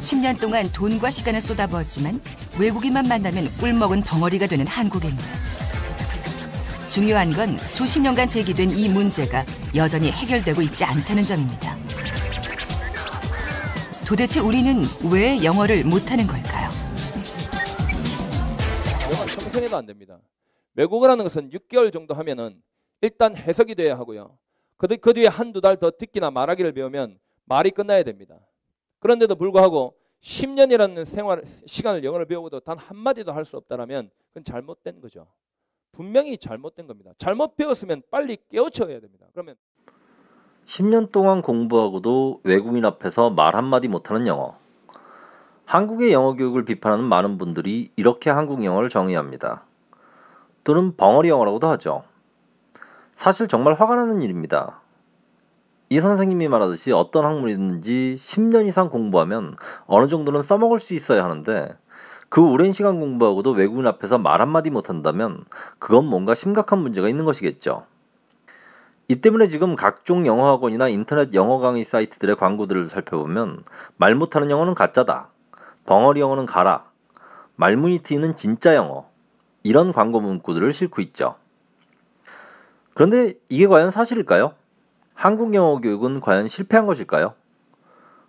10년 동안 돈과 시간을 쏟아부었지만 외국인만 만나면 꿀먹은 덩어리가 되는 한국인. 중요한 건 수십 년간 제기된 이 문제가 여전히 해결되고 있지 않다는 점입니다. 도대체 우리는 왜 영어를 못하는 걸까요? 영어는 평생에도 안 됩니다. 외국어 라는 것은 6개월 정도 하면은 일단 해석이 돼야 하고요. 그, 그 뒤에 한두 달 더 듣기나 말하기를 배우면 말이 끝나야 됩니다. 그런데도 불구하고 10년이라는 생활 시간을 영어를 배우고도 단 한마디도 할 수 없다라면 그건 잘못된 거죠. 분명히 잘못된 겁니다. 잘못 배웠으면 빨리 깨우쳐야 됩니다. 그러면 10년 동안 공부하고도 외국인 앞에서 말 한마디 못하는 영어. 한국의 영어 교육을 비판하는 많은 분들이 이렇게 한국 영어를 정의합니다. 또는 벙어리 영어라고도 하죠. 사실 정말 화가 나는 일입니다. 이 선생님이 말하듯이 어떤 학문이든지 10년 이상 공부하면 어느 정도는 써먹을 수 있어야 하는데 그 오랜 시간 공부하고도 외국인 앞에서 말 한마디 못한다면 그건 뭔가 심각한 문제가 있는 것이겠죠. 이 때문에 지금 각종 영어학원이나 인터넷 영어 강의 사이트들의 광고들을 살펴보면 말 못하는 영어는 가짜다. 벙어리 영어는 가라. 말문이 트이는 진짜 영어. 이런 광고 문구들을 싣고 있죠. 그런데 이게 과연 사실일까요? 한국 영어 교육은 과연 실패한 것일까요?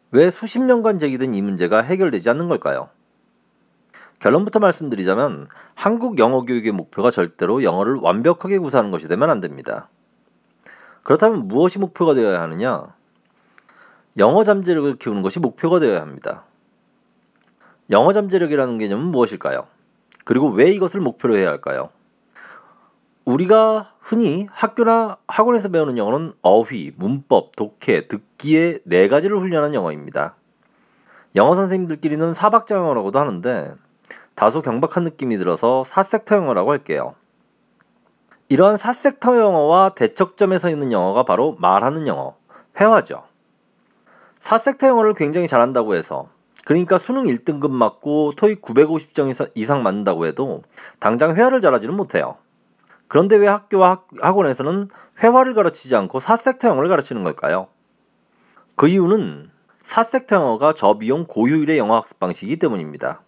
왜 수십 년간 제기된 이 문제가 해결되지 않는 걸까요? 결론부터 말씀드리자면 한국 영어 교육의 목표가 절대로 영어를 완벽하게 구사하는 것이 되면 안 됩니다. 그렇다면 무엇이 목표가 되어야 하느냐? 영어 잠재력을 키우는 것이 목표가 되어야 합니다. 영어 잠재력이라는 개념은 무엇일까요? 그리고 왜 이것을 목표로 해야 할까요? 우리가 흔히 학교나 학원에서 배우는 영어는 어휘, 문법, 독해, 듣기의 네 가지를 훈련하는 영어입니다. 영어 선생님들끼리는 사박자 영어라고도 하는데 다소 경박한 느낌이 들어서 사섹터 영어라고 할게요. 이러한 사섹터 영어와 대척점에 서 있는 영어가 바로 말하는 영어, 회화죠. 사섹터 영어를 굉장히 잘한다고 해서 그러니까 수능 1등급 맞고 토익 950점 이상 맞는다고 해도 당장 회화를 잘하지는 못해요. 그런데 왜 학교와 학원에서는 회화를 가르치지 않고 사색태형을 가르치는 걸까요? 그 이유는 사색태형어가 저비용 고효율의 영어 학습 방식이기 때문입니다.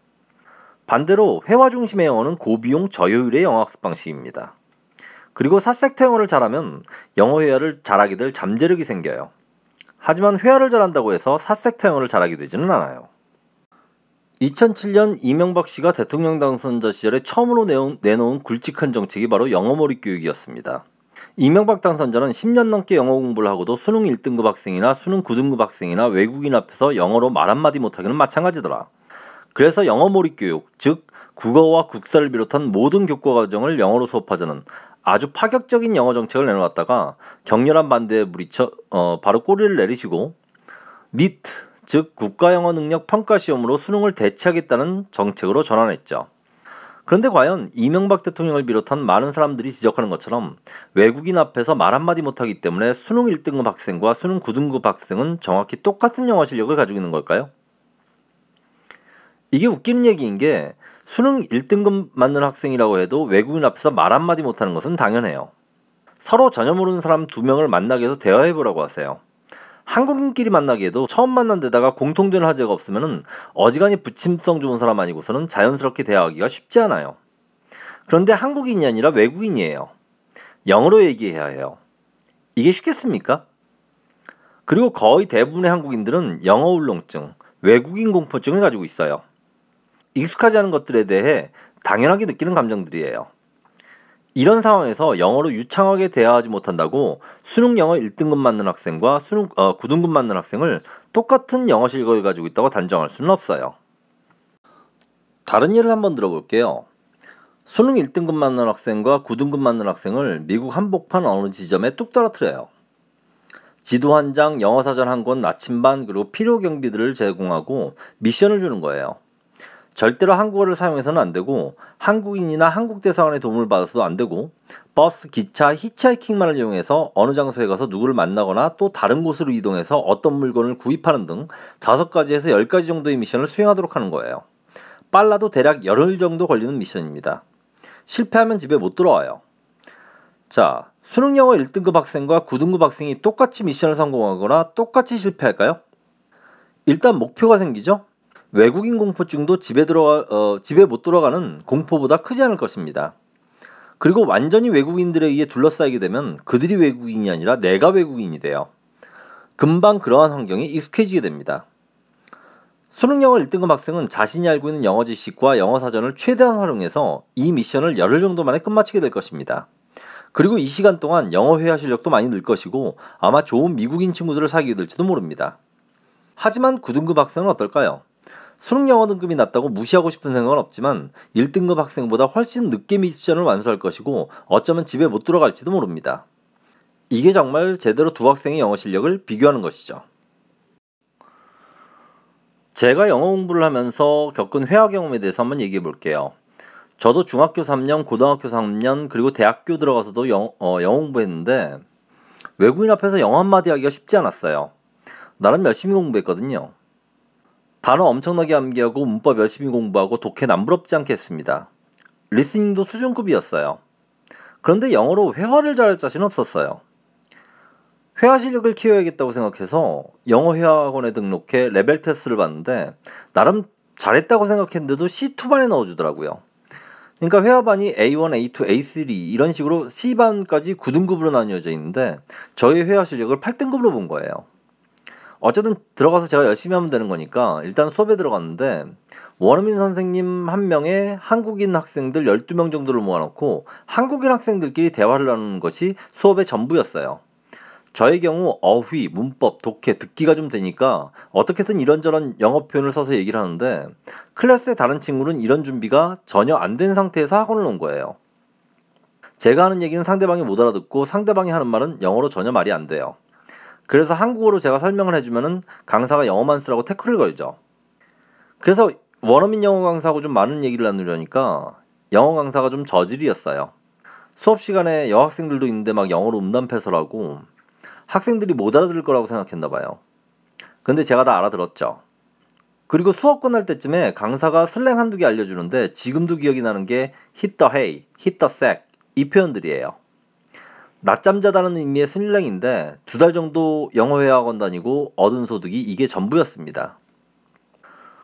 반대로 회화 중심의 영어는 고비용 저효율의 영어 학습 방식입니다. 그리고 사색태형어를 잘하면 영어 회화를 잘하게 될 잠재력이 생겨요. 하지만 회화를 잘한다고 해서 사색태형어를 잘하게 되지는 않아요. 2007년 이명박 씨가 대통령 당선자 시절에 처음으로 내온, 내놓은 굵직한 정책이 바로 영어머리 교육이었습니다. 이명박 당선자는 10년 넘게 영어 공부를 하고도 수능 1등급 학생이나 수능 9등급 학생이나 외국인 앞에서 영어로 말 한마디 못하기는 마찬가지더라. 그래서 영어 몰입 교육, 즉 국어와 국사를 비롯한 모든 교과 과정을 영어로 수업하자는 아주 파격적인 영어 정책을 내놓았다가 격렬한 반대에 부딪혀 어, 바로 꼬리를 내리시고 니트 즉 국가영어 능력 평가 시험으로 수능을 대체하겠다는 정책으로 전환했죠. 그런데 과연 이명박 대통령을 비롯한 많은 사람들이 지적하는 것처럼 외국인 앞에서 말 한마디 못하기 때문에 수능 1등급 학생과 수능 9등급 학생은 정확히 똑같은 영어 실력을 가지고 있는 걸까요? 이게 웃기는 얘기인 게 수능 1등급 맞는 학생이라고 해도 외국인 앞에서 말 한마디 못하는 것은 당연해요. 서로 전혀 모르는 사람 두 명을 만나게 해서 대화해보라고 하세요. 한국인끼리 만나기에도 처음 만난 데다가 공통된 화제가 없으면 어지간히 부침성 좋은 사람 아니고서는 자연스럽게 대화하기가 쉽지 않아요. 그런데 한국인이 아니라 외국인이에요. 영어로 얘기해야 해요. 이게 쉽겠습니까? 그리고 거의 대부분의 한국인들은 영어 울렁증, 외국인 공포증을 가지고 있어요. 익숙하지 않은 것들에 대해 당연하게 느끼는 감정들이에요. 이런 상황에서 영어로 유창하게 대화하지 못한다고 수능 영어 1등급 맞는 학생과 수능 어, 9등급 맞는 학생을 똑같은 영어 실력을 가지고 있다고 단정할 수는 없어요. 다른 예를 한번 들어볼게요. 수능 1등급 맞는 학생과 9등급 맞는 학생을 미국 한복판 어느 지점에 뚝 떨어뜨려요. 지도 한 장, 영어 사전 한 권, 나침반, 그리고 필요 경비들을 제공하고 미션을 주는 거예요. 절대로 한국어를 사용해서는 안 되고 한국인이나 한국 대사관의 도움을 받아서도 안 되고 버스, 기차, 히치하이킹만을 이용해서 어느 장소에 가서 누구를 만나거나 또 다른 곳으로 이동해서 어떤 물건을 구입하는 등 다섯 가지에서 열 가지 정도의 미션을 수행하도록 하는 거예요. 빨라도 대략 열흘 정도 걸리는 미션입니다. 실패하면 집에 못 들어와요. 자, 수능 영어 1등급 학생과 9등급 학생이 똑같이 미션을 성공하거나 똑같이 실패할까요? 일단 목표가 생기죠? 외국인 공포증도 집에 들어가 어, 집에 못 들어가는 공포보다 크지 않을 것입니다. 그리고 완전히 외국인들에 의해 둘러싸이게 되면 그들이 외국인이 아니라 내가 외국인이 돼요. 금방 그러한 환경에 익숙해지게 됩니다. 수능 영어 1등급 학생은 자신이 알고 있는 영어 지식과 영어 사전을 최대한 활용해서 이 미션을 열흘 정도 만에 끝마치게 될 것입니다. 그리고 이 시간 동안 영어 회화 실력도 많이 늘 것이고 아마 좋은 미국인 친구들을 사귀게 될지도 모릅니다. 하지만 9등급 학생은 어떨까요? 수능 영어 등급이 낮다고 무시하고 싶은 생각은 없지만 1등급 학생보다 훨씬 늦게 미션을 완수할 것이고 어쩌면 집에 못 들어갈지도 모릅니다. 이게 정말 제대로 두 학생의 영어 실력을 비교하는 것이죠. 제가 영어 공부를 하면서 겪은 회화 경험에 대해서 한번 얘기해 볼게요. 저도 중학교 3년, 고등학교 3년, 그리고 대학교 들어가서도 영, 어, 영어 공부했는데 외국인 앞에서 영어 한마디 하기가 쉽지 않았어요. 나름 열심히 공부했거든요. 단어 엄청나게 암기하고 문법 열심히 공부하고 독해 남부럽지 않게 했습니다. 리스닝도 수준급이었어요. 그런데 영어로 회화를 잘할 자신 없었어요. 회화 실력을 키워야겠다고 생각해서 영어 회화학원에 등록해 레벨 테스트를 봤는데 나름 잘했다고 생각했는데도 C2반에 넣어주더라고요. 그러니까 회화반이 A1, A2, A3 이런 식으로 C반까지 9등급으로 나뉘어져 있는데 저희 회화 실력을 8등급으로 본 거예요. 어쨌든 들어가서 제가 열심히 하면 되는 거니까 일단 수업에 들어갔는데 원어민 선생님 한 명에 한국인 학생들 12명 정도를 모아놓고 한국인 학생들끼리 대화를 나누는 것이 수업의 전부였어요. 저의 경우 어휘, 문법, 독해, 듣기가 좀 되니까 어떻게든 이런저런 영어 표현을 써서 얘기를 하는데 클래스의 다른 친구는 이런 준비가 전혀 안 된 상태에서 학원을 온 거예요. 제가 하는 얘기는 상대방이 못 알아듣고 상대방이 하는 말은 영어로 전혀 말이 안 돼요. 그래서 한국어로 제가 설명을 해주면은 강사가 영어만 쓰라고 태클을 걸죠. 그래서 원어민 영어 강사하고 좀 많은 얘기를 나누려니까 영어 강사가 좀 저질이었어요. 수업 시간에 여학생들도 있는데 막 영어로 음담패설하고 학생들이 못 알아들을 거라고 생각했나 봐요. 근데 제가 다 알아들었죠. 그리고 수업 끝날 때쯤에 강사가 슬랭 한두 개 알려주는데 지금도 기억이 나는 게 hit the hay, hit the sack 이 표현들이에요. 낮잠 자다는 의미의 순일랭인데 두 달 정도 영어 회화학원 다니고 얻은 소득이 이게 전부였습니다.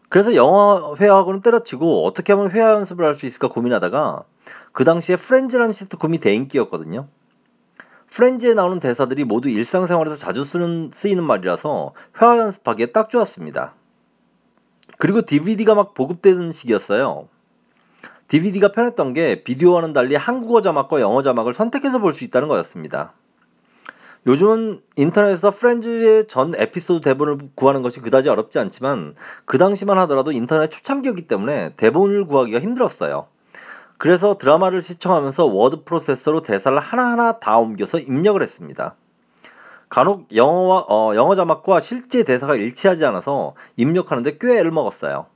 그래서 영어 회화학원을 때려치고 어떻게 하면 회화 연습을 할 수 있을까 고민하다가 그 당시에 프렌즈라는 시트콤이 대인기였거든요. 프렌즈에 나오는 대사들이 모두 일상생활에서 자주 쓰는, 쓰이는 말이라서 회화 연습하기에 딱 좋았습니다. 그리고 DVD가 막 보급되는 시기였어요. DVD가 편했던 게 비디오와는 달리 한국어 자막과 영어 자막을 선택해서 볼 수 있다는 거였습니다. 요즘은 인터넷에서 프렌즈의 전 에피소드 대본을 구하는 것이 그다지 어렵지 않지만 그 당시만 하더라도 인터넷 초창기였기 때문에 대본을 구하기가 힘들었어요. 그래서 드라마를 시청하면서 워드 프로세서로 대사를 하나하나 다 옮겨서 입력을 했습니다. 간혹 영어와 어, 영어 자막과 실제 대사가 일치하지 않아서 입력하는데 꽤 애를 먹었어요.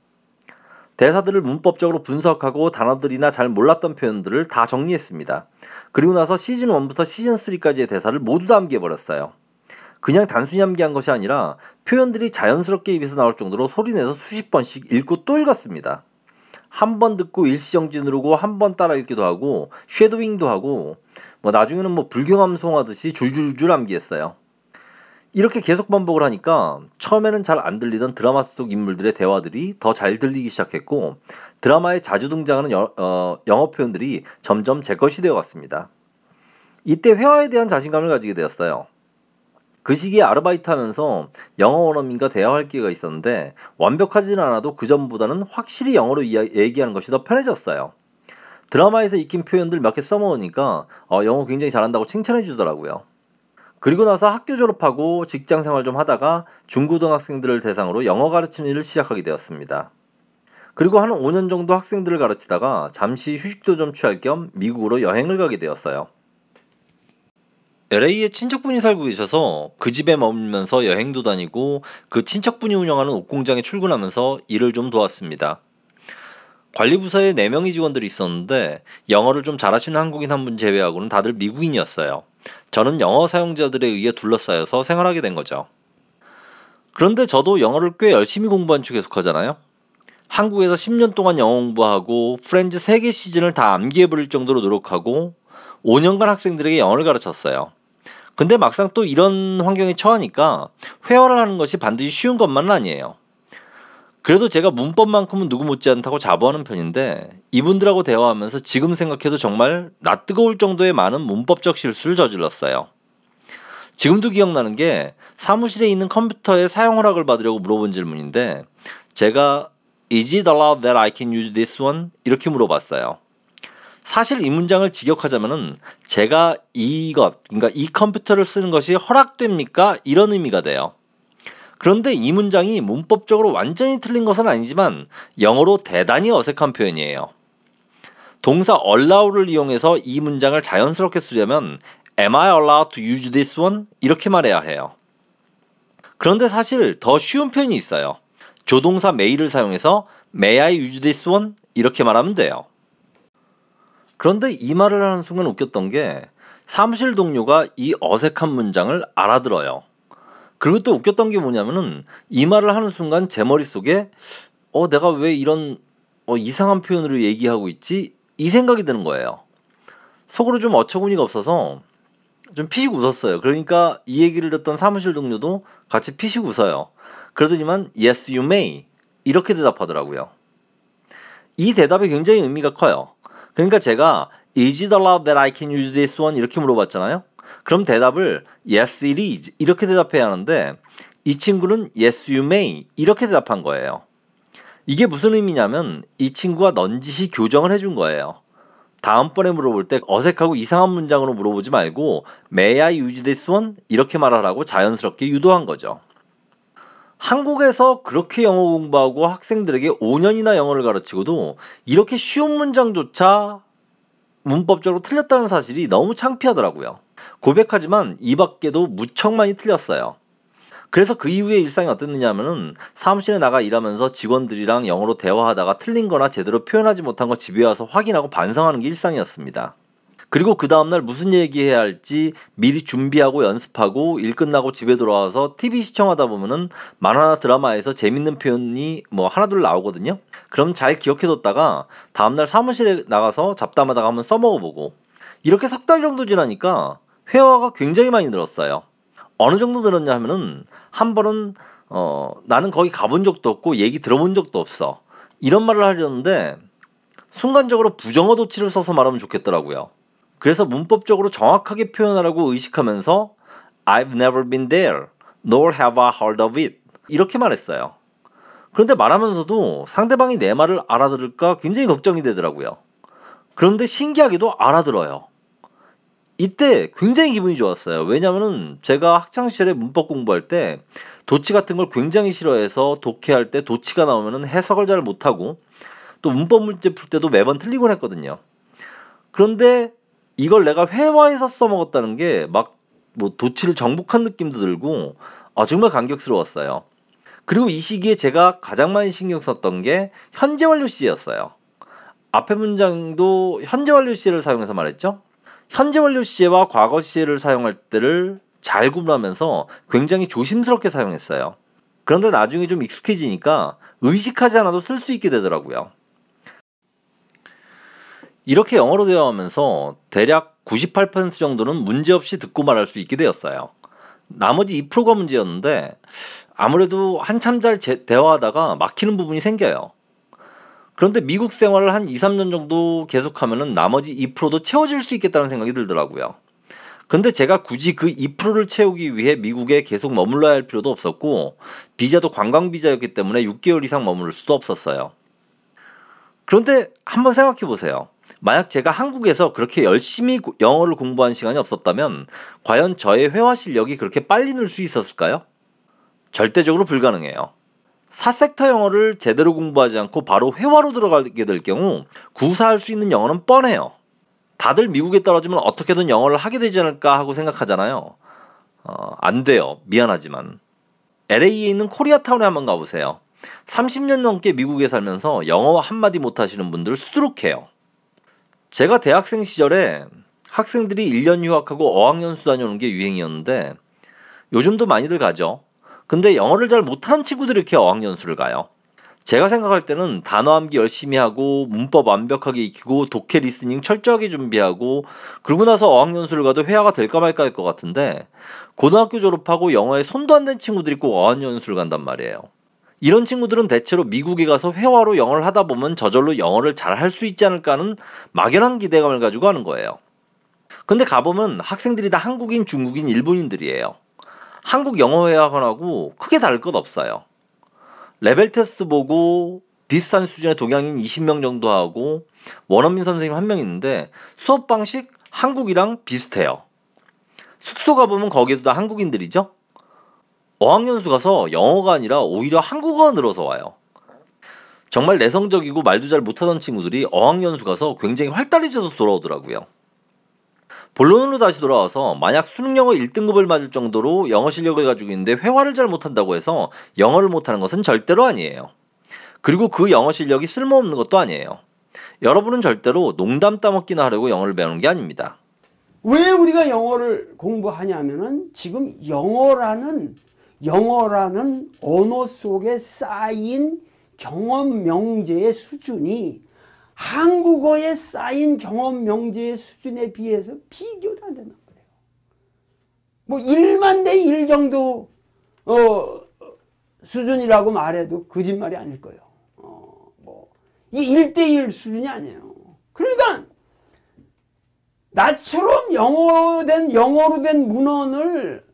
대사들을 문법적으로 분석하고 단어들이나 잘 몰랐던 표현들을 다 정리했습니다. 그리고 나서 시즌 1부터 시즌 3까지의 대사를 모두 다 암기해버렸어요. 그냥 단순히 암기한 것이 아니라 표현들이 자연스럽게 입에서 나올 정도로 소리내서 수십 번씩 읽고 또 읽었습니다. 한 번 듣고 일시정지 누르고 한 번 따라 읽기도 하고 쉐도잉도 하고 뭐 나중에는 뭐 불경함송하듯이 줄줄줄 암기했어요. 이렇게 계속 반복을 하니까 처음에는 잘 안 들리던 드라마 속 인물들의 대화들이 더 잘 들리기 시작했고 드라마에 자주 등장하는 여, 어, 영어 표현들이 점점 제 것이 되어갔습니다. 이때 회화에 대한 자신감을 가지게 되었어요. 그 시기에 아르바이트 하면서 영어 원어민과 대화할 기회가 있었는데 완벽하진 않아도 그 전보다는 확실히 영어로 이야, 얘기하는 것이 더 편해졌어요. 드라마에서 익힌 표현들 몇 개 써먹으니까 어, 영어 굉장히 잘한다고 칭찬해 주더라고요. 그리고 나서 학교 졸업하고 직장 생활 좀 하다가 중고등학생들을 대상으로 영어 가르치는 일을 시작하게 되었습니다. 그리고 한 5년 정도 학생들을 가르치다가 잠시 휴식도 좀 취할 겸 미국으로 여행을 가게 되었어요. LA에 친척분이 살고 계셔서 그 집에 머물면서 여행도 다니고 그 친척분이 운영하는 옷 공장에 출근하면서 일을 좀 도왔습니다. 관리부서에 4명의 직원들이 있었는데 영어를 좀 잘하시는 한국인 한 분 제외하고는 다들 미국인이었어요. 저는 영어 사용자들에 의해 둘러싸여서 생활하게 된 거죠. 그런데 저도 영어를 꽤 열심히 공부한 축에 속하잖아요. 한국에서 10년 동안 영어 공부하고 프렌즈 3개 시즌을 다 암기해 버릴 정도로 노력하고 5년간 학생들에게 영어를 가르쳤어요. 근데 막상 또 이런 환경에 처하니까 회화를 하는 것이 반드시 쉬운 것만은 아니에요. 그래서 제가 문법만큼은 누구 못지않다고 자부하는 편인데 이분들하고 대화하면서 지금 생각해도 정말 낯 뜨거울 정도의 많은 문법적 실수를 저질렀어요. 지금도 기억나는 게 사무실에 있는 컴퓨터에 사용 허락을 받으려고 물어본 질문인데 제가 Is it allowed that I can use this one? 이렇게 물어봤어요. 사실 이 문장을 직역하자면 제가 이것, 그러니까 이 컴퓨터를 쓰는 것이 허락됩니까? 이런 의미가 돼요. 그런데 이 문장이 문법적으로 완전히 틀린 것은 아니지만 영어로 대단히 어색한 표현이에요. 동사 allow를 이용해서 이 문장을 자연스럽게 쓰려면 am I allowed to use this one? 이렇게 말해야 해요. 그런데 사실 더 쉬운 표현이 있어요. 조동사 may를 사용해서 may I use this one? 이렇게 말하면 돼요. 그런데 이 말을 하는 순간 웃겼던 게 사무실 동료가 이 어색한 문장을 알아들어요. 그리고 또 웃겼던 게 뭐냐면은 이 말을 하는 순간 제 머릿속에 어 내가 왜 이런 어, 이상한 표현으로 얘기하고 있지 이 생각이 드는 거예요. 속으로 좀 어처구니가 없어서 좀 피식 웃었어요. 그러니까 이 얘기를 듣던 사무실 동료도 같이 피식 웃어요. 그러더니만 yes you may 이렇게 대답하더라고요. 이 대답이 굉장히 의미가 커요. 그러니까 제가 is it allowed that I can use this one 이렇게 물어봤잖아요. 그럼 대답을 yes it is 이렇게 대답해야 하는데 이 친구는 yes you may 이렇게 대답한 거예요. 이게 무슨 의미냐면 이 친구가 넌지시 교정을 해준 거예요. 다음번에 물어볼 때 어색하고 이상한 문장으로 물어보지 말고 may I use this one? 이렇게 말하라고 자연스럽게 유도한 거죠. 한국에서 그렇게 영어 공부하고 학생들에게 5년이나 영어를 가르치고도 이렇게 쉬운 문장조차 문법적으로 틀렸다는 사실이 너무 창피하더라고요. 고백하지만 이 밖에도 무척 많이 틀렸어요. 그래서 그 이후의 일상이 어땠느냐 하면은 사무실에 나가 일하면서 직원들이랑 영어로 대화하다가 틀린 거나 제대로 표현하지 못한 거 집에 와서 확인하고 반성하는 게 일상이었습니다. 그리고 그 다음날 무슨 얘기해야 할지 미리 준비하고 연습하고 일 끝나고 집에 돌아와서 TV 시청하다 보면은 만화나 드라마에서 재밌는 표현이 뭐 하나둘 나오거든요. 그럼 잘 기억해뒀다가 다음날 사무실에 나가서 잡담하다가 한번 써먹어보고 이렇게 석 달 정도 지나니까 회화가 굉장히 많이 늘었어요. 어느 정도 늘었냐 하면은 한 번은 어, 나는 거기 가본 적도 없고 얘기 들어본 적도 없어. 이런 말을 하려는데 순간적으로 부정어 도치를 써서 말하면 좋겠더라고요. 그래서 문법적으로 정확하게 표현하라고 의식하면서 I've never been there, nor have I heard of it 이렇게 말했어요. 그런데 말하면서도 상대방이 내 말을 알아들을까 굉장히 걱정이 되더라고요. 그런데 신기하게도 알아들어요. 이때 굉장히 기분이 좋았어요. 왜냐면은 제가 학창시절에 문법 공부할 때 도치 같은 걸 굉장히 싫어해서 독해할 때 도치가 나오면은 해석을 잘 못하고 또 문법 문제 풀 때도 매번 틀리곤 했거든요. 그런데 이걸 내가 회화에서 써먹었다는 게 막 뭐 도치를 정복한 느낌도 들고 아 정말 감격스러웠어요. 그리고 이 시기에 제가 가장 많이 신경 썼던 게 현재 완료 시제였어요. 앞에 문장도 현재 완료 시제를 사용해서 말했죠. 현재 완료 시제와 과거 시제를 사용할 때를 잘 구분하면서 굉장히 조심스럽게 사용했어요. 그런데 나중에 좀 익숙해지니까 의식하지 않아도 쓸 수 있게 되더라고요. 이렇게 영어로 대화하면서 대략 98% 정도는 문제없이 듣고 말할 수 있게 되었어요. 나머지 2%가 문제였는데 아무래도 한참 잘 대화하다가 막히는 부분이 생겨요. 그런데 미국 생활을 한 2, 3년 정도 계속하면은 나머지 2%도 채워질 수 있겠다는 생각이 들더라고요. 근데 제가 굳이 그 2%를 채우기 위해 미국에 계속 머물러야 할 필요도 없었고 비자도 관광 비자였기 때문에 6개월 이상 머무를 수도 없었어요. 그런데 한번 생각해 보세요. 만약 제가 한국에서 그렇게 열심히 영어를 공부한 시간이 없었다면 과연 저의 회화 실력이 그렇게 빨리 늘 수 있었을까요? 절대적으로 불가능해요. 사섹터 영어를 제대로 공부하지 않고 바로 회화로 들어가게 될 경우 구사할 수 있는 영어는 뻔해요. 다들 미국에 떨어지면 어떻게든 영어를 하게 되지 않을까 하고 생각하잖아요. 어, 안 돼요. 미안하지만. LA에 있는 코리아타운에 한번 가보세요. 30년 넘게 미국에 살면서 영어 한마디 못하시는 분들 수두룩해요. 제가 대학생 시절에 학생들이 1년 유학하고 어학연수 다녀오는 게 유행이었는데 요즘도 많이들 가죠. 근데 영어를 잘 못하는 친구들이 이렇게 어학연수를 가요. 제가 생각할 때는 단어 암기 열심히 하고 문법 완벽하게 익히고 독해 리스닝 철저하게 준비하고 그러고 나서 어학연수를 가도 회화가 될까 말까 할 것 같은데 고등학교 졸업하고 영어에 손도 안댄 친구들이 꼭 어학연수를 간단 말이에요. 이런 친구들은 대체로 미국에 가서 회화로 영어를 하다 보면 저절로 영어를 잘 할 수 있지 않을까 하는 막연한 기대감을 가지고 하는 거예요. 근데 가보면 학생들이 다 한국인, 중국인, 일본인들이에요. 한국 영어회화관하고 크게 다를 것 없어요. 레벨 테스트 보고 비슷한 수준의 동양인 20명 정도 하고 원어민 선생님 한 명 있는데 수업 방식 한국이랑 비슷해요. 숙소 가보면 거기도 다 한국인들이죠? 어학연수 가서 영어가 아니라 오히려 한국어가 늘어서 와요. 정말 내성적이고 말도 잘 못하던 친구들이 어학연수 가서 굉장히 활달해져서 돌아오더라고요. 본론으로 다시 돌아와서 만약 수능 영어 1등급을 맞을 정도로 영어 실력을 가지고 있는데 회화를 잘 못한다고 해서 영어를 못하는 것은 절대로 아니에요. 그리고 그 영어 실력이 쓸모없는 것도 아니에요. 여러분은 절대로 농담 따먹기나 하려고 영어를 배우는 게 아닙니다. 왜 우리가 영어를 공부하냐면은 지금 영어라는 영어라는 언어 속에 쌓인 경험 명제의 수준이 한국어에 쌓인 경험 명제의 수준에 비해서 비교도 안 된단 말이에요. 뭐 1만 대 1 정도 어, 수준이라고 말해도 거짓말이 아닐 거예요. 어, 뭐이 1대1 수준이 아니에요. 그러니까 나처럼 영어로 된 영어로 된 문헌을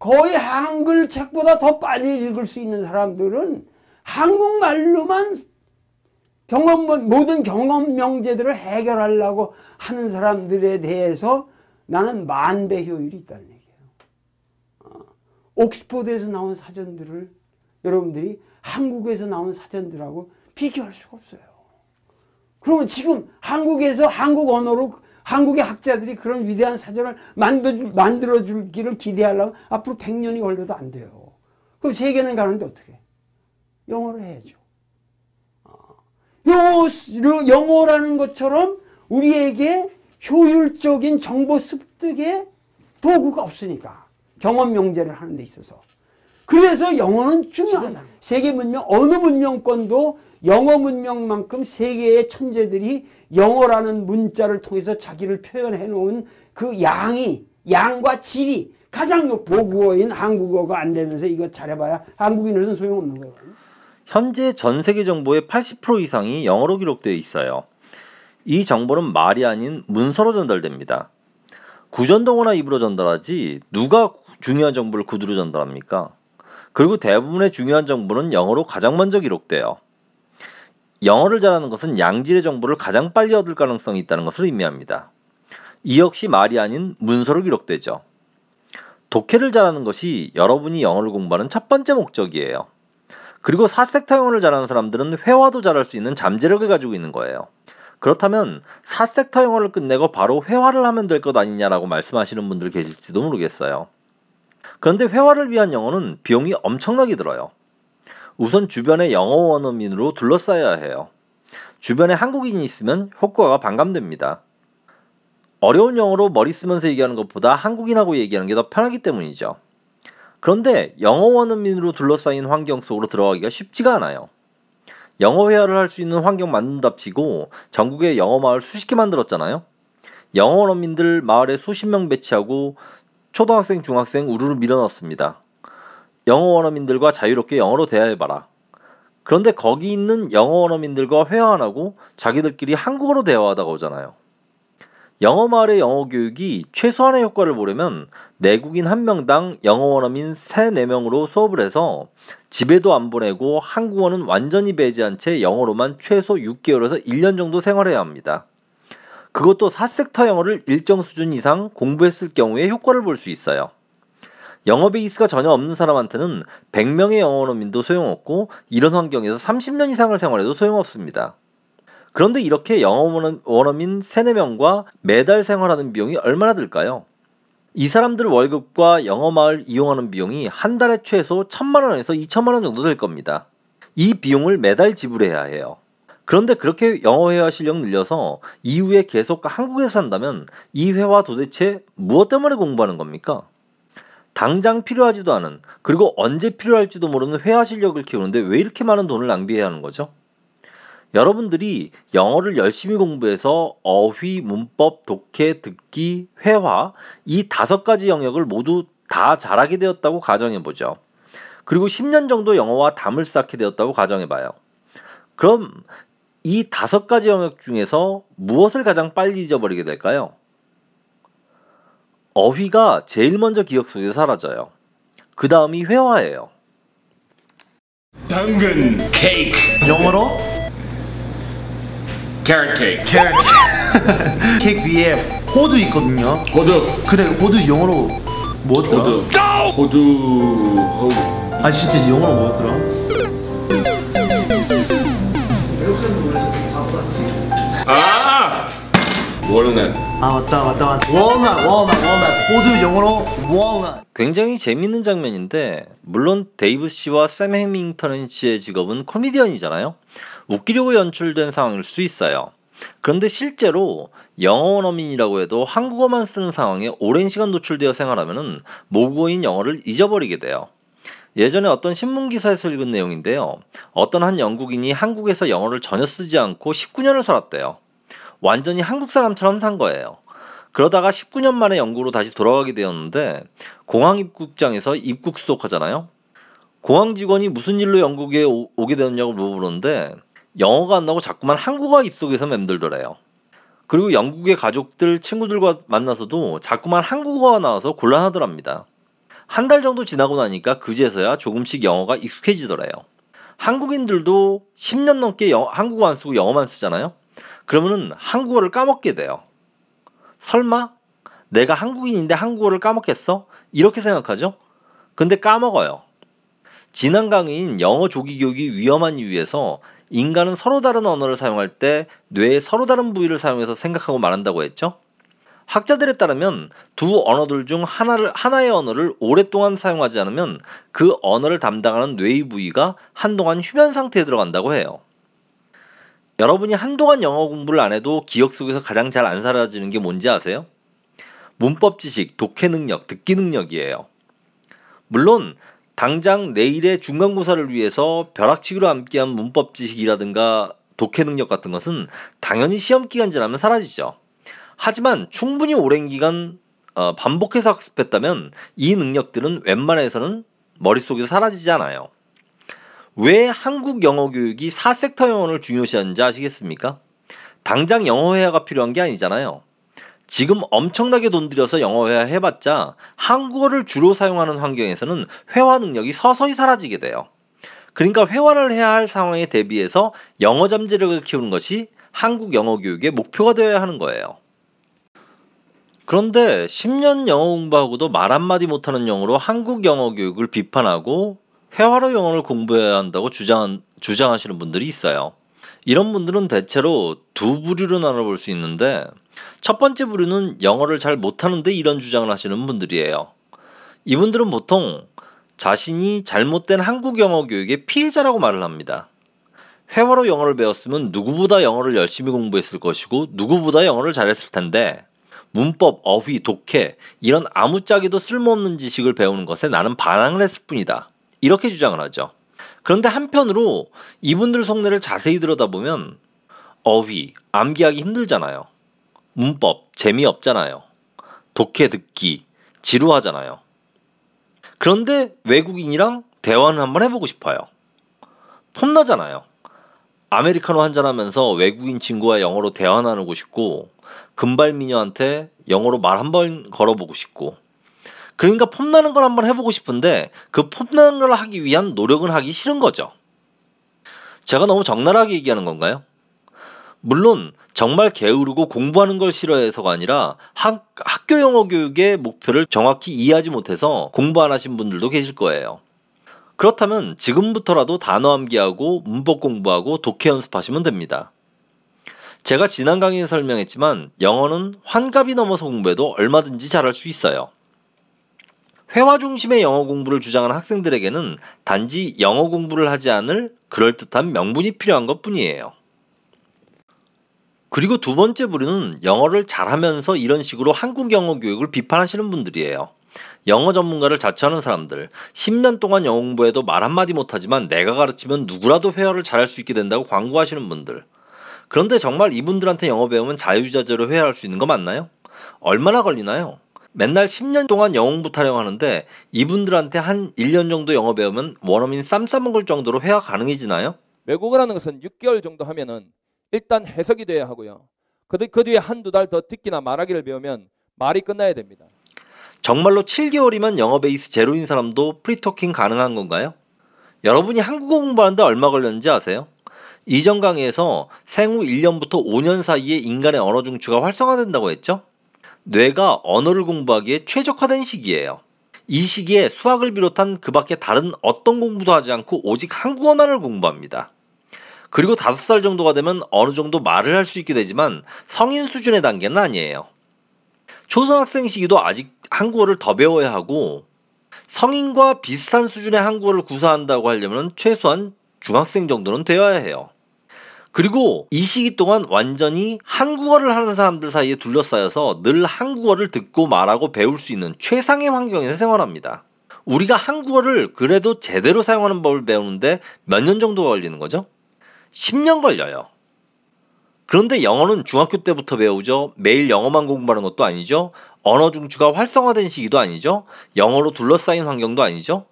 거의 한글 책보다 더 빨리 읽을 수 있는 사람들은 한국말로만 경험, 모든 경험 명제들을 해결하려고 하는 사람들에 대해서 나는 만배 효율이 있다는 얘기예요. 어, 옥스포드에서 나온 사전들을 여러분들이 한국에서 나온 사전들하고 비교할 수가 없어요. 그러면 지금 한국에서 한국 언어로 한국의 학자들이 그런 위대한 사전을 만들어 줄기를 기대하려면 앞으로 100년이 걸려도 안 돼요. 그럼 세계는 가는데 어떻게? 영어를 해야죠. 영어, 영어라는 것처럼 우리에게 효율적인 정보 습득의 도구가 없으니까 경험 명제를 하는 데 있어서 그래서 영어는 중요하다. 세계 문명 어느 문명권도 영어 문명만큼 세계의 천재들이 영어라는 문자를 통해서 자기를 표현해 놓은 그 양이 양과 질이 가장 보고인 한국어가 안 되면서 이거 잘해봐야 한국인으로서는 소용없는 거예요. 현재 전 세계 정보의 80% 이상이 영어로 기록되어 있어요. 이 정보는 말이 아닌 문서로 전달됩니다. 구전동어나 입으로 전달하지 누가 중요한 정보를 구두로 전달합니까? 그리고 대부분의 중요한 정보는 영어로 가장 먼저 기록돼요. 영어를 잘하는 것은 양질의 정보를 가장 빨리 얻을 가능성이 있다는 것을 의미합니다. 이 역시 말이 아닌 문서로 기록되죠. 독해를 잘하는 것이 여러분이 영어를 공부하는 첫 번째 목적이에요. 그리고 4섹터형을 잘하는 사람들은 회화도 잘할 수 있는 잠재력을 가지고 있는 거예요. 그렇다면 사색 타 영어를 끝내고 바로 회화를 하면 될 것 아니냐라고 말씀하시는 분들 계실지도 모르겠어요. 그런데 회화를 위한 영어는 비용이 엄청나게 들어요. 우선 주변의 영어 원어민으로 둘러싸여야 해요. 주변에 한국인이 있으면 효과가 반감됩니다. 어려운 영어로 머리 쓰면서 얘기하는 것보다 한국인하고 얘기하는 게 더 편하기 때문이죠. 그런데 영어 원어민으로 둘러싸인 환경 속으로 들어가기가 쉽지가 않아요. 영어 회화를 할 수 있는 환경 만든답시고 전국에 영어 마을 수십 개 만들었잖아요. 영어 원어민들 마을에 수십 명 배치하고 초등학생, 중학생 우르르 밀어넣습니다. 영어 원어민들과 자유롭게 영어로 대화해봐라. 그런데 거기 있는 영어 원어민들과 회화 안 하고 자기들끼리 한국어로 대화하다가 오잖아요. 영어 말의 영어 교육이 최소한의 효과를 보려면 내국인 한 명당 영어 원어민 3, 4명으로 수업을 해서 집에도 안 보내고 한국어는 완전히 배제한 채 영어로만 최소 6개월에서 1년 정도 생활해야 합니다. 그것도 4섹터 영어를 일정 수준 이상 공부했을 경우에 효과를 볼 수 있어요. 영어 베이스가 전혀 없는 사람한테는 100명의 영어원어민도 소용없고 이런 환경에서 30년 이상을 생활해도 소용없습니다. 그런데 이렇게 영어 원어민 세 네 명과 매달 생활하는 비용이 얼마나 들까요? 이 사람들 월급과 영어 마을 이용하는 비용이 한 달에 최소 천만 원에서 이천만 원 정도 될 겁니다. 이 비용을 매달 지불해야 해요. 그런데 그렇게 영어 회화 실력 늘려서 이후에 계속 한국에서 산다면 이 회화 도대체 무엇 때문에 공부하는 겁니까? 당장 필요하지도 않은 그리고 언제 필요할지도 모르는 회화 실력을 키우는데 왜 이렇게 많은 돈을 낭비해야 하는 거죠? 여러분들이 영어를 열심히 공부해서 어휘, 문법, 독해, 듣기, 회화 이 다섯 가지 영역을 모두 다 잘하게 되었다고 가정해 보죠. 그리고 10년 정도 영어와 담을 쌓게 되었다고 가정해 봐요. 그럼 이 다섯 가지 영역 중에서 무엇을 가장 빨리 잊어버리게 될까요? 어휘가 제일 먼저 기억 속에 사라져요. 그 다음이 회화예요. 당근 케이크 영어로 캐럿 케이크 캐럿 케이크 위에 호두 있거든요 호두 그래 호두 영어로 뭐였더라? 호두 호두 호두 아 진짜 영어로 뭐였더라? 아 월넛 아 맞다 맞다 맞다 워넛 워넛 워넛 호두 영어로 워넛 굉장히 재밌는 장면인데 물론 데이브 씨와 샘 해밍턴 씨의 직업은 코미디언이잖아요 웃기려고 연출된 상황일 수 있어요. 그런데 실제로 영어 원어민이라고 해도 한국어만 쓰는 상황에 오랜 시간 노출되어 생활하면 모국어인 영어를 잊어버리게 돼요. 예전에 어떤 신문 기사에서 읽은 내용인데요. 어떤 한 영국인이 한국에서 영어를 전혀 쓰지 않고 19년을 살았대요. 완전히 한국 사람처럼 산 거예요. 그러다가 19년 만에 영국으로 다시 돌아가게 되었는데 공항 입국장에서 입국 수속하잖아요. 공항 직원이 무슨 일로 영국에 오, 게 되었냐고 물어보는데 영어가 안 나고 자꾸만 한국어 입속에서 맴돌더래요. 그리고 영국의 가족들, 친구들과 만나서도 자꾸만 한국어가 나와서 곤란하더랍니다. 한 달 정도 지나고 나니까 그제서야 조금씩 영어가 익숙해지더래요. 한국인들도 10년 넘게 영 한국어 안 쓰고 영어만 쓰잖아요? 그러면은 한국어를 까먹게 돼요. 설마? 내가 한국인인데 한국어를 까먹겠어? 이렇게 생각하죠? 근데 까먹어요. 지난 강의인 영어 조기 교육이 위험한 이유에서 인간은 서로 다른 언어를 사용할 때 뇌의 서로 다른 부위를 사용해서 생각하고 말한다고 했죠. 학자들에 따르면 두 언어들 중 하나를 하나의 언어를 오랫동안 사용하지 않으면 그 언어를 담당하는 뇌의 부위가 한동안 휴면 상태에 들어간다고 해요. 여러분이 한동안 영어 공부를 안 해도 기억 속에서 가장 잘 안 사라지는 게 뭔지 아세요? 문법 지식, 독해 능력, 듣기 능력이에요. 물론 당장 내일의 중간고사를 위해서 벼락치기로 함께한 문법 지식이라든가 독해 능력 같은 것은 당연히 시험 기간 제라면 사라지죠. 하지만 충분히 오랜 기간 어, 반복해서 학습했다면 이 능력들은 웬만해서는 머릿속에서 사라지지 않아요. 왜 한국 영어 교육이 4섹터 영어를 중요시하는지 아시겠습니까? 당장 영어 회화가 필요한 게 아니잖아요. 지금 엄청나게 돈 들여서 영어 회화 해봤자 한국어를 주로 사용하는 환경에서는 회화 능력이 서서히 사라지게 돼요. 그러니까 회화를 해야 할 상황에 대비해서 영어 잠재력을 키우는 것이 한국 영어 교육의 목표가 되어야 하는 거예요. 그런데 10년 영어 공부하고도 말 한마디 못하는 영어로 한국 영어 교육을 비판하고 회화로 영어를 공부해야 한다고 주장, 주장하시는 분들이 있어요. 이런 분들은 대체로 두 부류로 나눠볼 수 있는데 첫 번째 부류는 영어를 잘 못하는데 이런 주장을 하시는 분들이에요. 이분들은 보통 자신이 잘못된 한국 영어 교육의 피해자라고 말을 합니다. 회화로 영어를 배웠으면 누구보다 영어를 열심히 공부했을 것이고 누구보다 영어를 잘했을 텐데 문법, 어휘, 독해 이런 아무짝에도 쓸모없는 지식을 배우는 것에 나는 반항을 했을 뿐이다. 이렇게 주장을 하죠. 그런데 한편으로 이분들 속내를 자세히 들여다보면 어휘, 암기하기 힘들잖아요. 문법 재미없잖아요. 독해 듣기 지루하잖아요. 그런데 외국인이랑 대화는 한번 해보고 싶어요. 폼나잖아요. 아메리카노 한잔 하면서 외국인 친구와 영어로 대화 나누고 싶고, 금발미녀한테 영어로 말 한번 걸어보고 싶고, 그러니까 폼나는 걸 한번 해보고 싶은데, 그 폼나는 걸 하기 위한 노력은 하기 싫은 거죠. 제가 너무 적나라하게 얘기하는 건가요? 물론 정말 게으르고 공부하는 걸 싫어해서가 아니라 학, 학교 영어 교육의 목표를 정확히 이해하지 못해서 공부 안 하신 분들도 계실 거예요. 그렇다면 지금부터라도 단어 암기하고 문법 공부하고 독해 연습하시면 됩니다. 제가 지난 강의에 설명했지만 영어는 환갑이 넘어서 공부해도 얼마든지 잘할 수 있어요. 회화 중심의 영어 공부를 주장하는 학생들에게는 단지 영어 공부를 하지 않을 그럴듯한 명분이 필요한 것 뿐이에요. 그리고 두 번째 부류는 영어를 잘하면서 이런 식으로 한국 영어 교육을 비판하시는 분들이에요. 영어 전문가를 자처하는 사람들, 10년 동안 영어 공부해도 말 한마디 못하지만 내가 가르치면 누구라도 회화를 잘할 수 있게 된다고 광고하시는 분들. 그런데 정말 이분들한테 영어 배우면 자유자재로 회화할 수 있는 거 맞나요? 얼마나 걸리나요? 맨날 10년 동안 영어 공부 타령하는데 이분들한테 한 1년 정도 영어 배우면 원어민 쌈 싸먹을 정도로 회화 가능해지나요? 외국어라는 것은 6개월 정도 하면은 일단 해석이 돼야 하고요. 그, 그 뒤에 한두 달 더 듣기나 말하기를 배우면 말이 끝나야 됩니다. 정말로 7개월이면 영어 베이스 제로인 사람도 프리토킹 가능한 건가요? 여러분이 한국어 공부하는데 얼마 걸렸는지 아세요? 이전 강의에서 생후 1년부터 5년 사이에 인간의 언어 중추가 활성화된다고 했죠? 뇌가 언어를 공부하기에 최적화된 시기예요. 이 시기에 수학을 비롯한 그 밖에 다른 어떤 공부도 하지 않고 오직 한국어만을 공부합니다. 그리고 다섯 살 정도가 되면 어느 정도 말을 할 수 있게 되지만 성인 수준의 단계는 아니에요. 초등학생 시기도 아직 한국어를 더 배워야 하고 성인과 비슷한 수준의 한국어를 구사한다고 하려면 최소한 중학생 정도는 되어야 해요. 그리고 이 시기 동안 완전히 한국어를 하는 사람들 사이에 둘러싸여서 늘 한국어를 듣고 말하고 배울 수 있는 최상의 환경에서 생활합니다. 우리가 한국어를 그래도 제대로 사용하는 법을 배우는데 몇 년정도 걸리는 거죠? 10년 걸려요. 그런데 영어는 중학교 때부터 배우죠. 매일 영어만 공부하는 것도 아니죠. 언어 중추가 활성화된 시기도 아니죠. 영어로 둘러싸인 환경도 아니죠.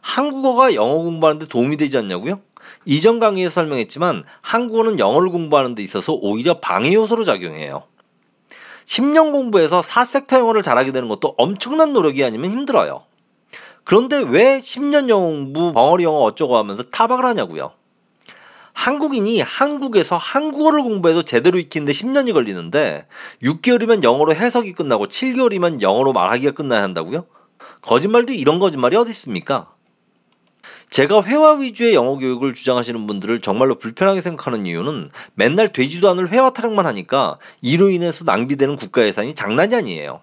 한국어가 영어 공부하는데 도움이 되지 않냐고요? 이전 강의에서 설명했지만 한국어는 영어를 공부하는 데 있어서 오히려 방해 요소로 작용해요. 10년 공부해서 4섹터 영어를 잘하게 되는 것도 엄청난 노력이 아니면 힘들어요. 그런데 왜 10년 영어 공부, 벙어리 영어 어쩌고 하면서 타박을 하냐고요? 한국인이 한국에서 한국어를 공부해도 제대로 익히는데 10년이 걸리는데 6개월이면 영어로 해석이 끝나고 7개월이면 영어로 말하기가 끝나야 한다고요? 거짓말도 이런 거짓말이 어디 있습니까? 제가 회화 위주의 영어 교육을 주장하시는 분들을 정말로 불편하게 생각하는 이유는 맨날 돼지도 않을 회화 타령만 하니까 이로 인해서 낭비되는 국가 예산이 장난이 아니에요.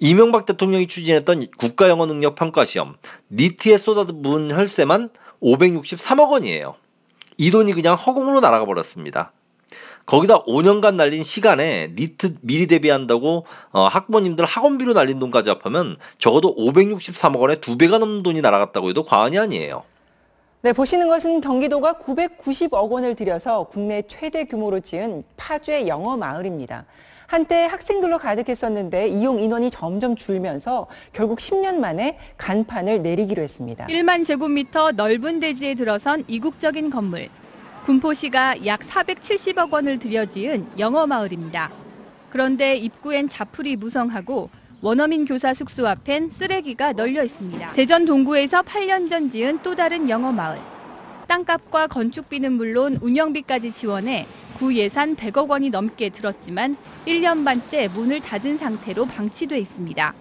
이명박 대통령이 추진했던 국가영어능력평가시험, 니트에 쏟아부은 혈세만 563억 원이에요. 이 돈이 그냥 허공으로 날아가 버렸습니다. 거기다 5년간 날린 시간에 니트 미리 대비한다고 어, 학부모님들 학원비로 날린 돈까지 합하면 적어도 563억 원의 두 배가 넘는 돈이 날아갔다고 해도 과언이 아니에요. 네, 보시는 것은 경기도가 990억 원을 들여서 국내 최대 규모로 지은 파주의 영어 마을입니다. 한때 학생들로 가득했었는데 이용 인원이 점점 줄면서 결국 10년 만에 간판을 내리기로 했습니다. 1만 제곱미터 넓은 대지에 들어선 이국적인 건물. 군포시가 약 470억 원을 들여 지은 영어 마을입니다. 그런데 입구엔 자풀이 무성하고 원어민 교사 숙소 앞엔 쓰레기가 널려 있습니다. 대전 동구에서 8년 전 지은 또 다른 영어 마을. 땅값과 건축비는 물론 운영비까지 지원해 구 예산 100억 원이 넘게 들었지만 1년 반째 문을 닫은 상태로 방치돼 있습니다.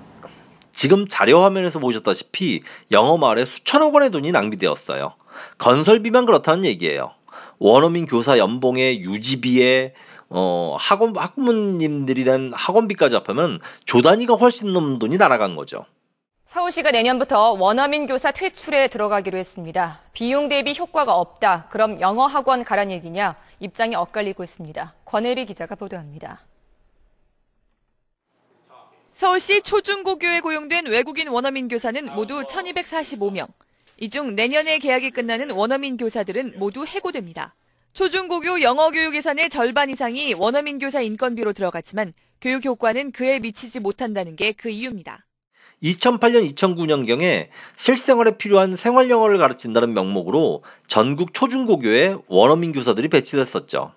지금 자료 화면에서 보셨다시피 영업 아래 수천억 원의 돈이 낭비되었어요. 건설비만 그렇다는 얘기예요. 원어민 교사 연봉의 유지비에 어, 학원 학부모님들이 된 학원비까지 합하면 조단위가 훨씬 넘는 돈이 날아간 거죠. 서울시가 내년부터 원어민 교사 퇴출에 들어가기로 했습니다. 비용 대비 효과가 없다. 그럼 영어 학원 가란 얘기냐? 입장이 엇갈리고 있습니다. 권혜리 기자가 보도합니다. 서울시 초중고교에 고용된 외국인 원어민 교사는 모두 1,245명. 이 중 내년에 계약이 끝나는 원어민 교사들은 모두 해고됩니다. 초중고교 영어교육 예산의 절반 이상이 원어민 교사 인건비로 들어갔지만 교육 효과는 그에 미치지 못한다는 게 그 이유입니다. 2008년 2009년경에 실생활에 필요한 생활영어를 가르친다는 명목으로 전국 초중고교에 원어민 교사들이 배치됐었죠.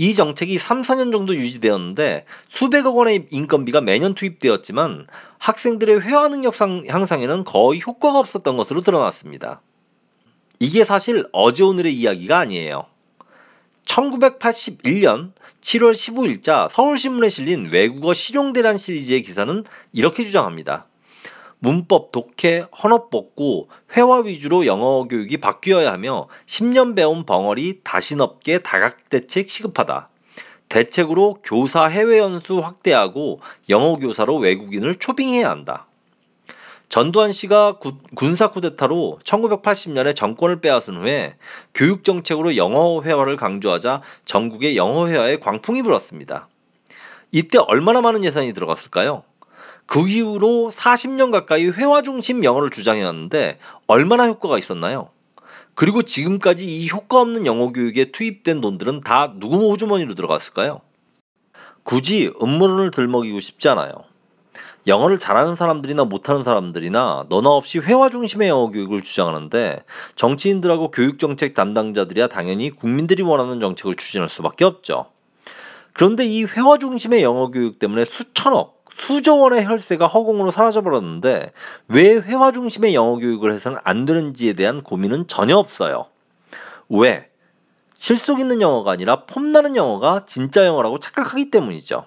이 정책이 3, 4년 정도 유지되었는데 수백억 원의 인건비가 매년 투입되었지만 학생들의 회화 능력 향상에는 거의 효과가 없었던 것으로 드러났습니다. 이게 사실 어제 오늘의 이야기가 아니에요. 1981년 7월 15일자 서울신문에 실린 외국어 실용대란 시리즈의 기사는 이렇게 주장합니다. 문법 독해, 헌업 벗고 회화 위주로 영어 교육이 바뀌어야 하며 10년 배운 벙어리 다신업계 다각대책 시급하다. 대책으로 교사 해외 연수 확대하고 영어 교사로 외국인을 초빙해야 한다. 전두환 씨가 구, 군사 쿠데타로 1980년에 정권을 빼앗은 후에 교육 정책으로 영어 회화를 강조하자 전국의 영어 회화에 광풍이 불었습니다. 이때 얼마나 많은 예산이 들어갔을까요? 그 이후로 40년 가까이 회화 중심 영어를 주장해왔는데 얼마나 효과가 있었나요? 그리고 지금까지 이 효과 없는 영어 교육에 투입된 돈들은 다 누구 호주머니로 들어갔을까요? 굳이 음모론을 들먹이고 싶지 않아요. 영어를 잘하는 사람들이나 못하는 사람들이나 너나 없이 회화 중심의 영어 교육을 주장하는데 정치인들하고 교육 정책 담당자들이야 당연히 국민들이 원하는 정책을 추진할 수밖에 없죠. 그런데 이 회화 중심의 영어 교육 때문에 수천억, 수조 원의 혈세가 허공으로 사라져버렸는데 왜 회화 중심의 영어 교육을 해서는 안 되는지에 대한 고민은 전혀 없어요. 왜? 실속 있는 영어가 아니라 폼나는 영어가 진짜 영어라고 착각하기 때문이죠.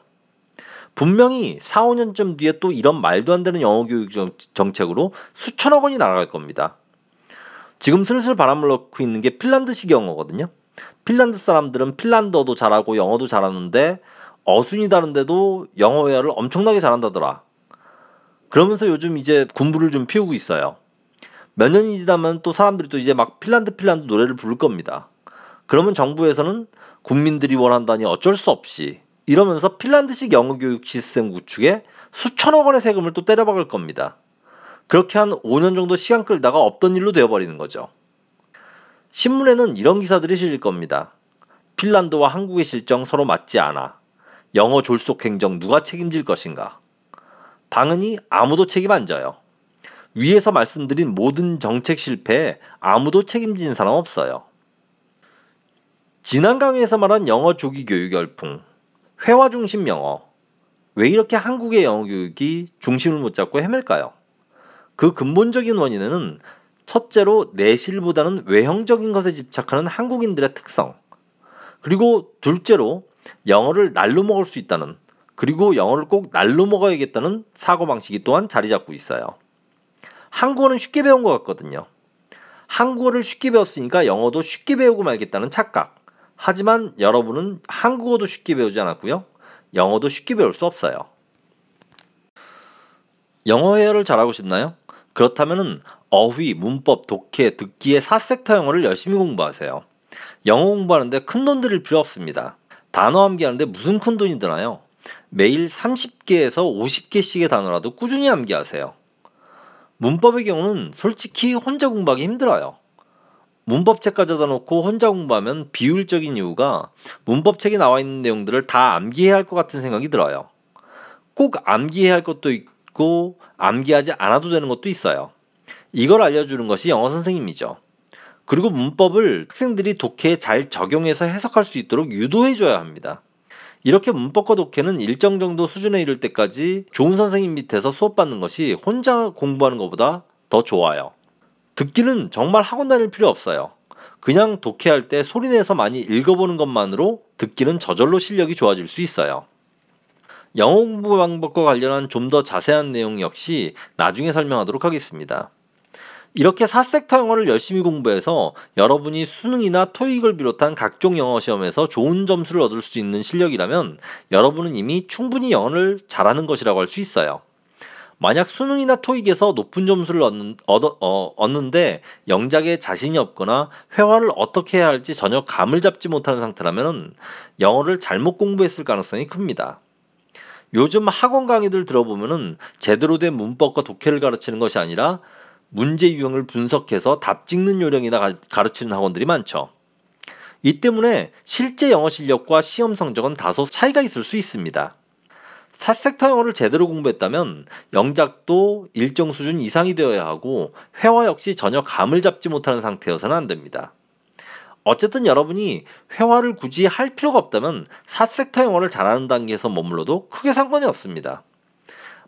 분명히 4, 5년쯤 뒤에 또 이런 말도 안 되는 영어 교육 정책으로 수천억 원이 날아갈 겁니다. 지금 슬슬 바람을 넣고 있는 게 핀란드식 영어거든요. 핀란드 사람들은 핀란드어도 잘하고 영어도 잘하는데 어순이 다른데도 영어 회화를 엄청나게 잘한다더라. 그러면서 요즘 이제 군부를 좀 피우고 있어요. 몇 년이 지나면 또 사람들이 또 이제 막 핀란드 핀란드 노래를 부를 겁니다. 그러면 정부에서는 국민들이 원한다니 어쩔 수 없이 이러면서 핀란드식 영어 교육 시스템 구축에 수천억 원의 세금을 또 때려박을 겁니다. 그렇게 한 5년 정도 시간 끌다가 없던 일로 되어버리는 거죠. 신문에는 이런 기사들이 실릴 겁니다. 핀란드와 한국의 실정 서로 맞지 않아. 영어 졸속 행정 누가 책임질 것인가? 당연히 아무도 책임 안 져요. 위에서 말씀드린 모든 정책 실패에 아무도 책임지는 사람 없어요. 지난 강의에서 말한 영어 조기 교육 열풍. 회화 중심 영어. 왜 이렇게 한국의 영어 교육이 중심을 못 잡고 헤맬까요? 그 근본적인 원인은 첫째로 내실보다는 외형적인 것에 집착하는 한국인들의 특성. 그리고 둘째로 영어를 날로 먹을 수 있다는 그리고 영어를 꼭 날로 먹어야겠다는 사고방식이 또한 자리 잡고 있어요. 한국어는 쉽게 배운 것 같거든요. 한국어를 쉽게 배웠으니까 영어도 쉽게 배우고 말겠다는 착각. 하지만 여러분은 한국어도 쉽게 배우지 않았고요. 영어도 쉽게 배울 수 없어요. 영어 회화를 잘하고 싶나요? 그렇다면 어휘, 문법, 독해, 듣기의 4섹터 영어를 열심히 공부하세요. 영어 공부하는데 큰 돈 들일 필요 없습니다. 단어 암기하는데 무슨 큰 돈이 드나요? 매일 30개에서 50개씩의 단어라도 꾸준히 암기하세요. 문법의 경우는 솔직히 혼자 공부하기 힘들어요. 문법책 가져다 놓고 혼자 공부하면 비효율적인 이유가 문법책에 나와 있는 내용들을 다 암기해야 할 것 같은 생각이 들어요. 꼭 암기해야 할 것도 있고 암기하지 않아도 되는 것도 있어요. 이걸 알려주는 것이 영어 선생님이죠. 그리고 문법을 학생들이 독해에 잘 적용해서 해석할 수 있도록 유도해줘야 합니다. 이렇게 문법과 독해는 일정 정도 수준에 이를 때까지 좋은 선생님 밑에서 수업받는 것이 혼자 공부하는 것보다 더 좋아요. 듣기는 정말 학원 다닐 필요 없어요. 그냥 독해할 때 소리내서 많이 읽어보는 것만으로 듣기는 저절로 실력이 좋아질 수 있어요. 영어 공부 방법과 관련한 좀 더 자세한 내용 역시 나중에 설명하도록 하겠습니다. 이렇게 4섹터 영어를 열심히 공부해서 여러분이 수능이나 토익을 비롯한 각종 영어 시험에서 좋은 점수를 얻을 수 있는 실력이라면 여러분은 이미 충분히 영어를 잘하는 것이라고 할 수 있어요. 만약 수능이나 토익에서 높은 점수를 얻는, 얻어, 어, 얻는데 영작에 자신이 없거나 회화를 어떻게 해야 할지 전혀 감을 잡지 못하는 상태라면 영어를 잘못 공부했을 가능성이 큽니다. 요즘 학원 강의들 들어보면은 제대로 된 문법과 독해를 가르치는 것이 아니라 문제 유형을 분석해서 답 찍는 요령이나 가르치는 학원들이 많죠. 이 때문에 실제 영어 실력과 시험 성적은 다소 차이가 있을 수 있습니다. 사섹터 영어를 제대로 공부했다면 영작도 일정 수준 이상이 되어야 하고 회화 역시 전혀 감을 잡지 못하는 상태여서는 안 됩니다. 어쨌든 여러분이 회화를 굳이 할 필요가 없다면 사섹터 영어를 잘하는 단계에서 머물러도 크게 상관이 없습니다.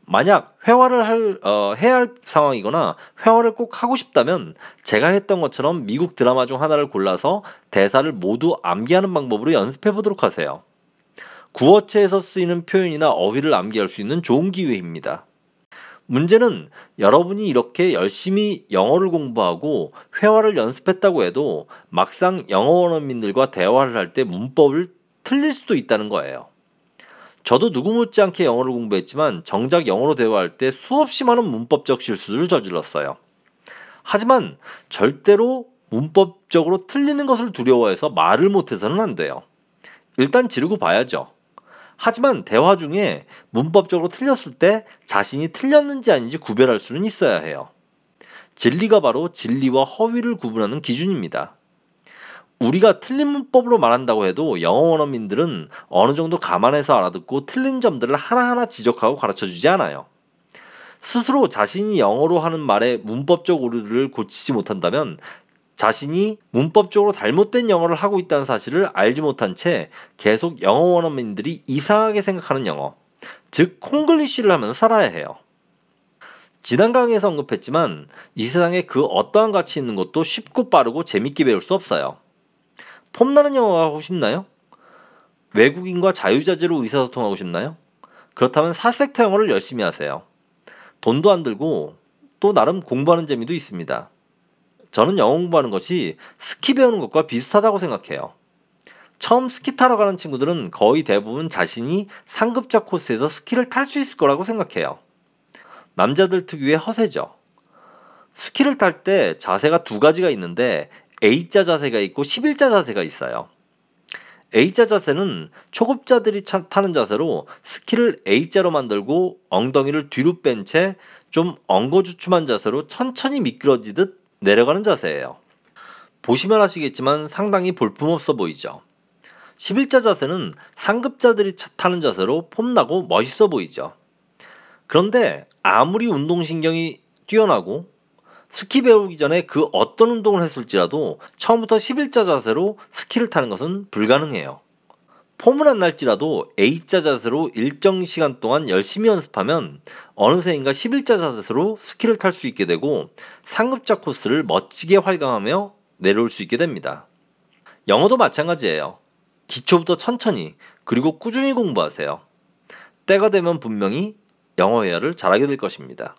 만약 회화를 할, 어, 해야 할 상황이거나 회화를 꼭 하고 싶다면 제가 했던 것처럼 미국 드라마 중 하나를 골라서 대사를 모두 암기하는 방법으로 연습해 보도록 하세요. 구어체에서 쓰이는 표현이나 어휘를 암기할 수 있는 좋은 기회입니다. 문제는 여러분이 이렇게 열심히 영어를 공부하고 회화를 연습했다고 해도 막상 영어 원어민들과 대화를 할 때 문법을 틀릴 수도 있다는 거예요. 저도 누구 못지않게 영어를 공부했지만 정작 영어로 대화할 때 수없이 많은 문법적 실수를 저질렀어요. 하지만 절대로 문법적으로 틀리는 것을 두려워해서 말을 못해서는 안 돼요. 일단 지르고 봐야죠. 하지만 대화 중에 문법적으로 틀렸을 때 자신이 틀렸는지 아닌지 구별할 수는 있어야 해요. 진리가 바로 진리와 허위를 구분하는 기준입니다. 우리가 틀린 문법으로 말한다고 해도 영어 원어민들은 어느 정도 감안해서 알아듣고 틀린 점들을 하나하나 지적하고 가르쳐 주지 않아요. 스스로 자신이 영어로 하는 말의 문법적 오류를 고치지 못한다면 자신이 문법적으로 잘못된 영어를 하고 있다는 사실을 알지 못한 채 계속 영어 원어민들이 이상하게 생각하는 영어, 즉 콩글리쉬를 하면서 살아야 해요. 지난 강의에서 언급했지만 이 세상에 그 어떠한 가치 있는 것도 쉽고 빠르고 재밌게 배울 수 없어요. 폼나는 영어가 하고 싶나요? 외국인과 자유자재로 의사소통하고 싶나요? 그렇다면 사섹터 영어를 열심히 하세요. 돈도 안 들고 또 나름 공부하는 재미도 있습니다. 저는 영어 공부하는 것이 스키 배우는 것과 비슷하다고 생각해요. 처음 스키 타러 가는 친구들은 거의 대부분 자신이 상급자 코스에서 스키를 탈 수 있을 거라고 생각해요. 남자들 특유의 허세죠. 스키를 탈 때 자세가 두 가지가 있는데 A자 자세가 있고 11자 자세가 있어요. A자 자세는 초급자들이 타는 자세로 스키를 A자로 만들고 엉덩이를 뒤로 뺀 채 좀 엉거주춤한 자세로 천천히 미끄러지듯 내려가는 자세예요. 보시면 아시겠지만 상당히 볼품없어 보이죠. 11자 자세는 상급자들이 타는 자세로 폼나고 멋있어 보이죠. 그런데 아무리 운동신경이 뛰어나고 스키 배우기 전에 그 어떤 운동을 했을지라도 처음부터 11자 자세로 스키를 타는 것은 불가능해요. 폼을 안 날지라도 A자 자세로 일정 시간 동안 열심히 연습하면 어느새인가 11자 자세로 스키를 탈 수 있게 되고 상급자 코스를 멋지게 활강하며 내려올 수 있게 됩니다. 영어도 마찬가지예요. 기초부터 천천히 그리고 꾸준히 공부하세요. 때가 되면 분명히 영어 회화를 잘하게 될 것입니다.